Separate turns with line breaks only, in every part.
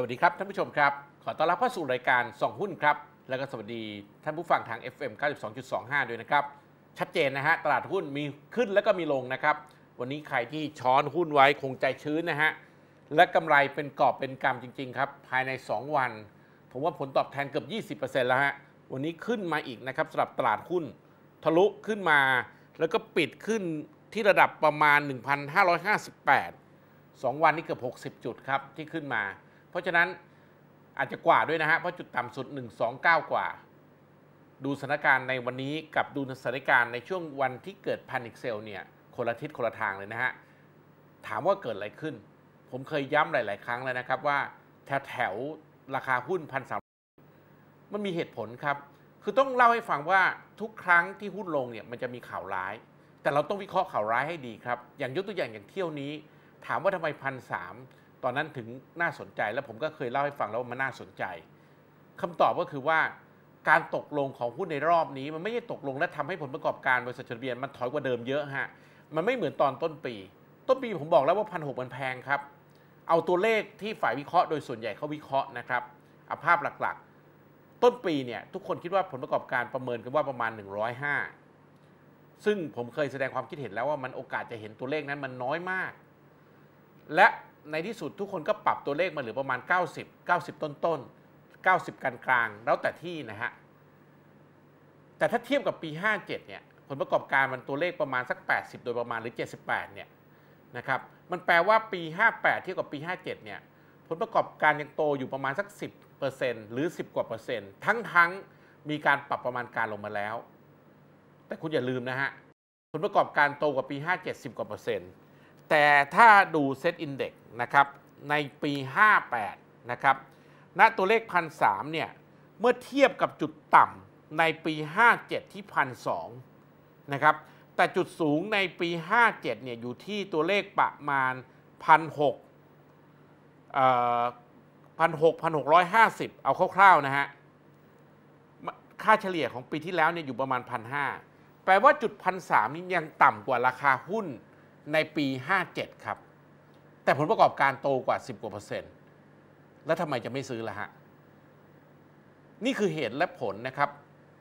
สวัสดีครับท่านผู้ชมครับ ขอต้อนรับเข้าสู่รายการส่องหุ้นครับ แล้วก็สวัสดีท่านผู้ฟัง ทาง FM 92.25 ด้วยนะครับ ชัดเจนนะฮะตลาดหุ้นมีขึ้นแล้วก็มีลงนะครับวันนี้ใครที่ช้อนหุ้นไว้คงใจชื้นนะฮะและกำไรเป็นกอบเป็นกำจริงๆ ครับ ภายใน 2 วัน ผมว่าผลตอบแทนเกือบ20%แล้วฮะวันนี้ขึ้นมาอีกนะครับสำหรับตลาดหุ้น ทะลุขึ้นมา แล้วก็ปิดขึ้นที่ระดับประมาณ 1,558 2 วันนี้เกือบ60 จุดครับที่ขึ้นมาเพราะฉะนั้นอาจจะกว่าด้วยนะฮะเพราะจุดต่ำสุด 129 กว่า ดูสถานการณ์ในวันนี้กับดูสถานการณ์ในช่วงวันที่เกิดพันิคเซลเนี่ยคนละทิศคนละทางเลยนะฮะถามว่าเกิดอะไรขึ้น ผมเคยย้ำหลาย ๆ ครั้งแล้วนะครับว่าแถว ๆ ราคาหุ้นพันสามมันมีเหตุผลครับคือต้องเล่าให้ฟังว่าทุกครั้งที่หุ้นลงเนี่ยมันจะมีข่าวร้าย แต่เราต้องวิเคราะห์ข่าวร้ายให้ดีครับ อย่างยกตัวอย่างอย่างเที่ยวนี้ถามว่าทำไมพันสามตอนนั้นถึงน่าสนใจและผมก็เคยเล่าให้ฟัง แล้วว่ามันน่าสนใจ คำตอบก็คือว่าการตกลงของหุ้นในรอบนี้ มันไม่ได้ตกลงและทำให้ผลประกอบการบริษัทจดทะเบียนมันถอยกว่าเดิมเยอะฮะมันไม่เหมือนตอนต้นปีต้นปีผมบอกแล้วว่าพันหกมันแพงครับเอาตัวเลขที่ฝ่ายวิเคราะห์โดยส่วนใหญ่เขาวิเคราะห์นะครับอาภาพหลักๆต้นปีเนี่ยทุกคนคิดว่าผลประกอบการประเมินกันว่าประมาณ 105 ซึ่งผมเคยแสดงความคิดเห็นแล้วว่ามันโอกาสจะเห็นตัวเลขนั้นมันน้อยมาก และในที่สุดทุกคนก็ปรับตัวเลขมาเหลือประมาณ90 90 ต้นต้น90กลางกลางแล้วแต่ที่นะฮะ แต่ถ้าเทียบกับปี 57เนี่ยผลประกอบการมันตัวเลขประมาณสัก 80 โดยประมาณหรือ 78เนี่ยนะครับมันแปลว่าปี 58 เทียบกับปี57เนี่ยผลประกอบการยังโตอยู่ประมาณสัก 10%หรือ 10กว่าเปอร์เซ็นต์ทั้งทั้งมีการปรับประมาณการลงมาแล้ว แต่คุณอย่าลืมนะฮะผลประกอบการโตกว่าปี 57 10กว่าเปอร์เซ็นต์แต่ถ้าดูเซตอินเด็กนะครับในปี 58 นะครับ ณ ตัวเลข1,003เนี่ย เมื่อเทียบกับจุดต่ำในปี 57 ที่1,002นะครับ แต่จุดสูงในปี 57 เนี่ย อยู่ที่ตัวเลขประมาณ 1,600อ1 6 1,650 เอาคร่าวๆ นะฮะ ค่าเฉลี่ยของปีที่แล้วเนี่ยอยู่ประมาณ 1,500 แปลว่าจุด1 0 0 3นี่ยังต่ำกว่าราคาหุ้นในปี 57 ครับแต่ผลประกอบการโตกว่า 10กว่าเปอร์เซ็นต์แล้วทำไมจะไม่ซื้อล่ะฮะนี่คือเหตุและผลนะครับ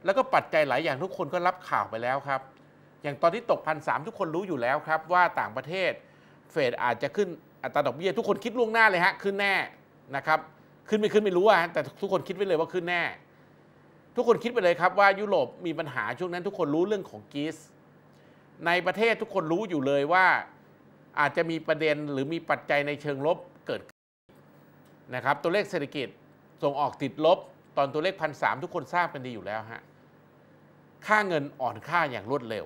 แล้วก็ปัจจัยหลายอย่างทุกคนก็รับข่าวไปแล้วครับอย่างตอนที่ตกพันสทุกคนรู้อยู่แล้วครับว่าต่างประเทศ เฟดอาจจะขึ้นอัตราดอกเบี้ยทุกคนคิดล่วงหน้าเลยฮะขึ้นแน่นะครับ ขึ้นไม่ขึ้นไม่รู้อะแต่ทุกคนคิดไว้เลยว่าขึ้นแน่ ทุกคนคิดไปเลยครับว่ายุโรปมีปัญหาช่วงนั้น ทุกคนรู้เรื่องของกีสในประเทศทุกคนรู้อยู่เลยว่าอาจจะมีประเด็นหรือมีปัจจัยในเชิงลบเกิดนะครับ ตัวเลขเศรษฐกิจส่งออกติดลบตอนตัวเลขพันสามทุกคนทราบกันดีอยู่แล้วฮะค่าเงินอ่อนค่าอย่างรวดเร็ว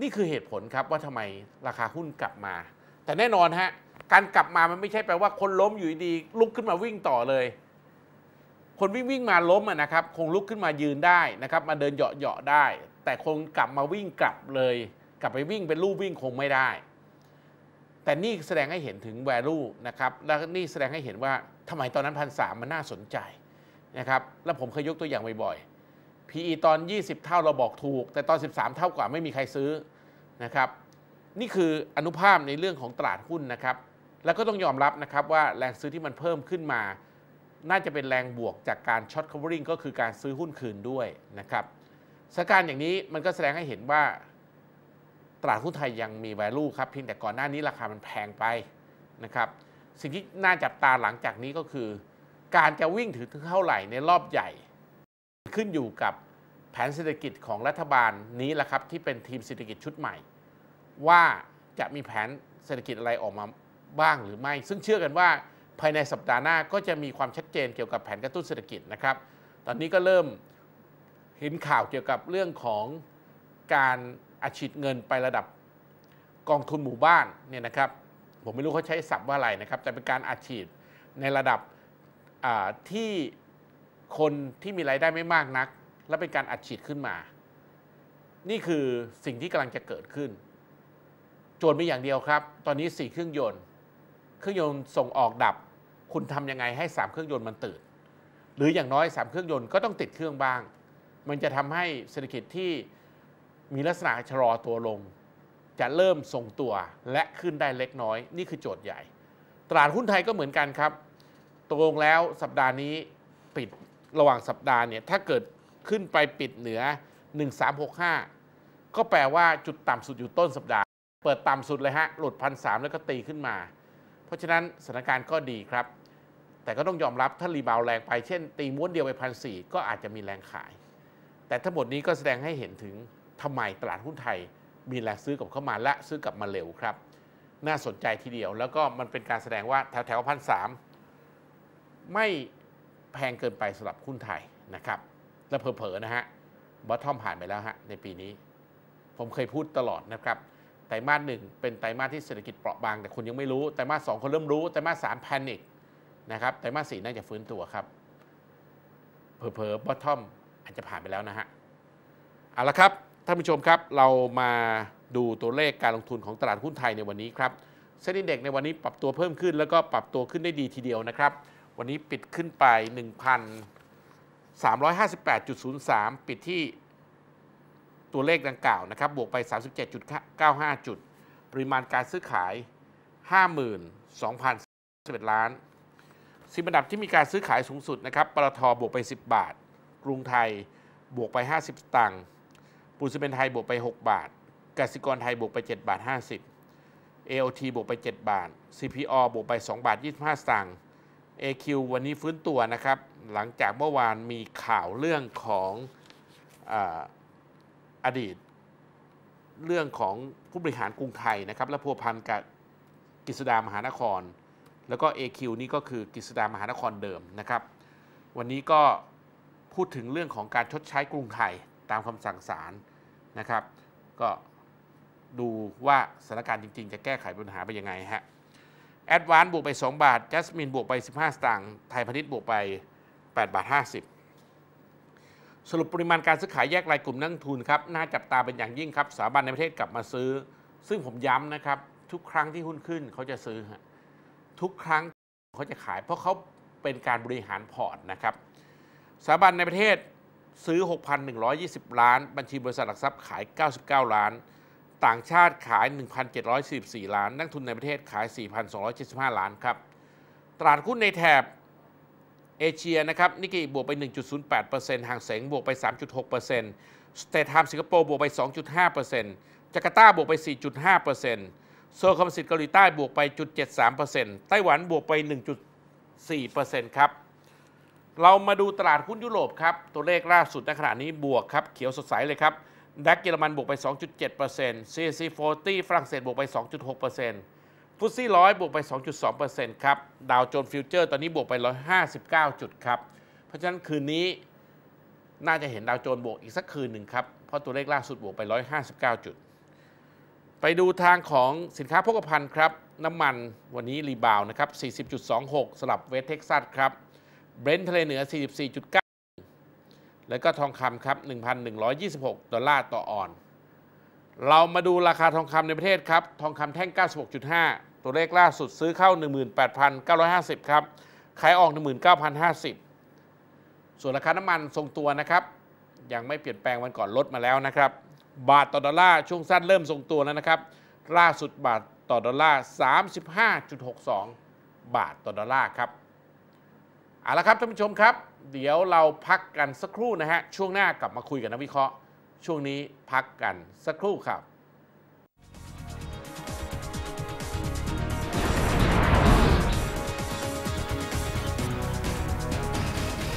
นี่คือเหตุผลครับว่าทำไมราคาหุ้นกลับมา แต่แน่นอนฮะ การกลับมามันไม่ใช่แปลว่าคนล้มอยู่ดี ลุกขึ้นมาวิ่งต่อเลย คนวิ่งวิ่งมาล้มนะครับ คงลุกขึ้นมายืนได้นะครับ มาเดินเหยาะเหยาะได้ แต่คงกลับมาวิ่งกลับเลยกลับไปวิ่งเป็นลู่วิ่งคงไม่ได้ แต่นี่แสดงให้เห็นถึง value นะครับ แล้วนี่แสดงให้เห็นว่าทำไมตอนนั้นพันสามมันน่าสนใจนะครับ แล้วผมเคยยกตัวอย่างบ่อยๆ PE ตอน 20 เท่าเราบอกถูก แต่ตอน 13 เท่ากว่าไม่มีใครซื้อนะครับ นี่คืออนุภาพในเรื่องของตลาดหุ้นนะครับ แล้วก็ต้องยอมรับนะครับว่าแรงซื้อที่มันเพิ่มขึ้นมา น่าจะเป็นแรงบวกจากการช็อตคัฟเวอริงก็คือการซื้อหุ้นคืนด้วยนะครับ สถานการณ์อย่างนี้มันก็แสดงให้เห็นว่าตลาดหุ้นไทยยังมี value ครับเพียงแต่ก่อนหน้านี้ราคามันแพงไปนะครับ สิ่งที่น่าจับตาหลังจากนี้ก็คือ การจะวิ่งถึงเท่าไหร่ในรอบใหญ่ ขึ้นอยู่กับแผนเศรษฐกิจของรัฐบาลนี้แหละครับที่เป็นทีมเศรษฐกิจชุดใหม่ ว่าจะมีแผนเศรษฐกิจอะไรออกมาบ้างหรือไม่ ซึ่งเชื่อกันว่าภายในสัปดาห์หน้าก็จะมีความชัดเจนเกี่ยวกับแผนกระตุ้นเศรษฐกิจนะครับ ตอนนี้ก็เริ่มเห็นข่าวเกี่ยวกับเรื่องของการอัดฉีดเงินไประดับ กองทุนหมู่บ้านเนี่ยนะครับ ผมไม่รู้เขาใช้ศัพท์ว่าอะไรนะครับ แต่เป็นการอัดฉีด ในระดับที่คนที่มีรายได้ไม่มากนัก และเป็นการอัดฉีดขึ้นมา นี่คือสิ่งที่กำลังจะเกิดขึ้นโจนไมีอย่างเดียวครับ ตอนนี้สี่เครื่องยนต์เครื่องยนต์ส่งออกดับ คุณทำยังไงให้สามเครื่องยนต์มันตื่นหรืออย่างน้อยสามเครื่องยนต์ก็ต้องติดเครื่องบ้าง มันจะทำให้เศรษฐกิจที่มีลักษณะชะลอตัวลง จะเริ่มทรงตัวและขึ้นได้เล็กน้อย นี่คือโจทย์ใหญ่ ตลาดหุ้นไทยก็เหมือนกันครับตกลงแล้วสัปดาห์นี้ปิด ระหว่างสัปดาห์เนี่ย ถ้าเกิดขึ้นไปปิดเหนือ 1365 ก็แปลว่าจุดต่ำสุดอยู่ต้นสัปดาห์ เปิดต่ำสุดเลยฮะ หลุดพันสแล้วก็ตีขึ้นมา เพราะฉะนั้นสถานการณ์ก็ดีครับ แต่ก็ต้องยอมรับถ้ารีบาวแรงไป เช่นตีม้วนเดียวไปพันสก็อาจจะมีแรงขาย แต่ทั้งหมดนี้ก็แสดงให้เห็นถึงทำไม ตลาดหุ้นไทย มีแรงซื้อกลับเข้ามาและซื้อกลับมาเร็วครับ น่าสนใจทีเดียว แล้วก็มันเป็นการแสดงว่าแถวแถวพันสามไม่แพงเกินไปสำหรับหุ้นไทยนะครับ และเผลอๆนะฮะบอททอมผ่านไปแล้วฮะในปีนี้ ผมเคยพูดตลอดนะครับไตรมาสหนึ่งเป็นไตรมาสที่เศรษฐกิจเปราะบางแต่คนยังไม่รู้ ไตรมาสสองคนเริ่มรู้ไตรมาสสามแพนิคนะครับไตรมาสสี่น่าจะฟื้นตัวครับเผลอๆบอททอมอาจจะผ่านไปแล้วนะฮะเอาละครับท่านผู้ชมครับ เรามาดูตัวเลขการลงทุนของตลาดหุ้นไทยในวันนี้ครับเซ็นดีเด็กในวันนี้ปรับตัวเพิ่มขึ้น แล้วก็ปรับตัวขึ้นได้ดีทีเดียวนะครับ วันนี้ปิดขึ้นไป1,358.03ปิดที่ตัวเลขดังกล่าวนะครับ บวกไป 37.95 จุด ปริมาณการซื้อขาย52,011ล้าน สิบอันดับที่มีการซื้อขายสูงสุดนะครับปตทบวกไป 10 บาท กรุงไทยบวกไป 50ตังค์ปูนซีเมนไทยบวกไป 6 บาทกสิกรไทยบวกไป 7 บาท 50 AOT บวกไป 7 บาท CPO บวกไป 2 บาท 25สตางค์ AQ วันนี้ฟื้นตัวนะครับ หลังจากเมื่อวานมีข่าวเรื่องของออดีต เรื่องของผู้บริหารกรุงไทยนะครับและพัวพันกับกิษดามหานคร แล้วก็ AQ นี่ก็คือกิษดามหานครเดิมนะครับ วันนี้ก็พูดถึงเรื่องของการชดใช้กรุงไทยตามคำสั่งศาลนะครับ ก็ดูว่าสถานการณ์จริงๆ จะแก้ไขปัญหาไปยังไงฮะแอดวานบวกไป 2 บาทจัสมินบวกไป 15 สตางค์ไทยพาณิชย์บวกไป 8 บาท 50 สรุปปริมาณการซื้อขายแยกรายกลุ่มนักทุนครับ น่าจับตาเป็นอย่างยิ่งครับสถาบันในประเทศกลับมาซื้อ ซึ่งผมย้ำนะครับ ทุกครั้งที่หุ้นขึ้นเขาจะซื้อทุกครั้งเขาจะขายเพราะเขาเป็นการบริหารพอร์ตนะครับสถาบันในประเทศซื้อ 6,120 ล้าน บัญชีบริษัทหลักทรัพย์ขาย 99 ล้าน ต่างชาติขาย 1,744 ล้าน นักทุนในประเทศขาย 4,275 ล้านครับ ตลาดหุ้นในแถบเอเชียนะครับนิกเกิบวกไป 1.08%ห่างเสงบวกไป 3.6%สเตทไทม์สิงคโปร์บวกไป 2.5%จาการ์ตาบวกไป 4.5%โซลคอมสิตเกาหลีใต้บวกไป0.73%ไต้หวันบวกไป1.4%ครับเรามาดูตลาดหุ้นยุโรปครับ ตัวเลขล่าสุดในขณะนี้บวกครับ เขียวสดใสเลยครับ ดัคเยอรมันบวกไป 2.7% CAC 40 ฝรั่งเศสบวกไป 2.6%ฟุตซี่ร้อยบวกไป 2.2%ครับดาวโจนส์ฟิวเจอร์ ตอนนี้บวกไป 159 จุดครับ เพราะฉะนั้นคืนนี้น่าจะเห็นดาวโจนส์บวกอีกสักคืนหนึ่งครับ เพราะตัวเลขล่าสุดบวกไป 159 จุด ไปดูทางของสินค้าโภคภัณฑ์ครับน้ำมันวันนี้รีบาวนะครับ 40.26 สลับเวสเท็กซัสครับเบรนท์ทะเลเหนือ 44.9 แล้วก็ทองคำครับ 1,126 ดอลลาร์ต่อออน เรามาดูราคาทองคำในประเทศครับ ทองคำแท่ง 96.5 ตัวเลขล่าสุดซื้อเข้า 18,950 ครับ ขายออก 19,050 ส่วนราคาน้ำมันทรงตัวนะครับ ยังไม่เปลี่ยนแปลงวันก่อนลดมาแล้วนะครับ บาทต่อดอลลาร์ ช่วงสั้นเริ่มทรงตัวแล้วนะครับ ล่าสุดบาทต่อดอลลาร์ 35.62 บาทต่อดอลลาร์ครับเอาละครับท่านผู้ชมครับ เดี๋ยวเราพักกันสักครู่นะฮะ ช่วงหน้ากลับมาคุยกับนักวิเคราะห์ ช่วงนี้พักกันสักครู่ครับ